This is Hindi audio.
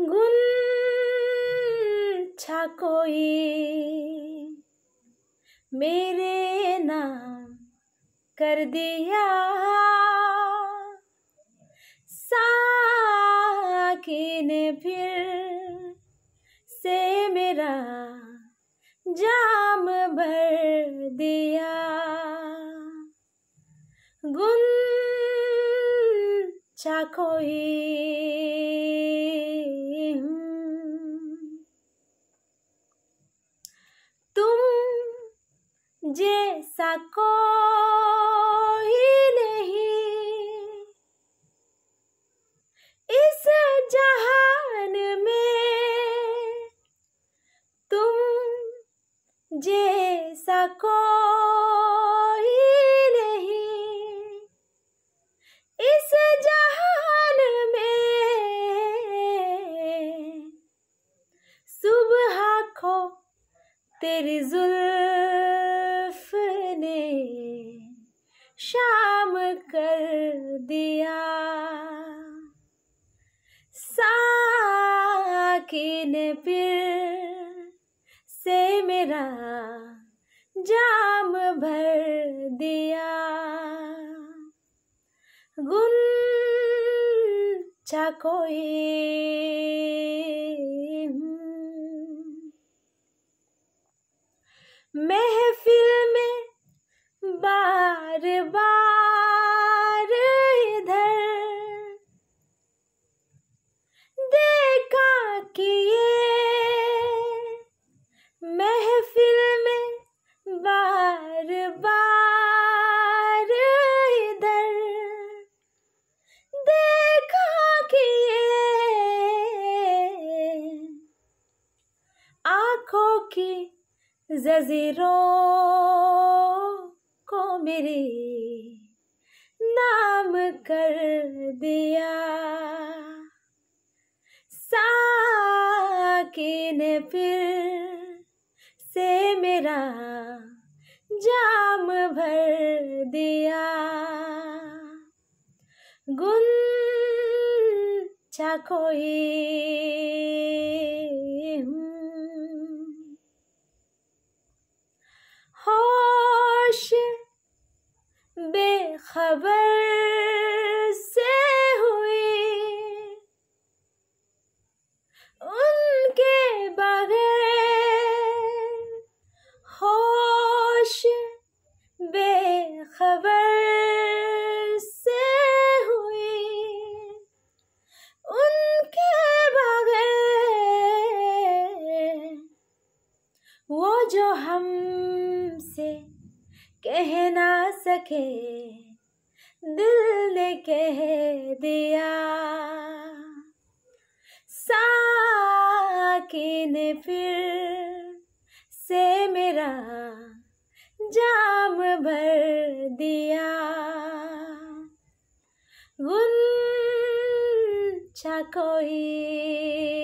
गुन छा कोई मेरे नाम कर दिया साकी ने फिर से मेरा जाम भर दिया गुन छा कोई जैसा कोई नहीं इस जहान में तुम जैसा नहीं इस जहान में सुबह को तेरी जुल्फ यकीन फिर से मेरा जाम भर दिया गुन चा कोई मैं जजीरों को मेरे नाम कर दिया ने फिर से मेरा जाम भर दिया गुन छा कोई हूँ वो जो हमसे कह ना सके दिल ने कह दिया साकिन फिर से मेरा जाम भर दिया गुन कोई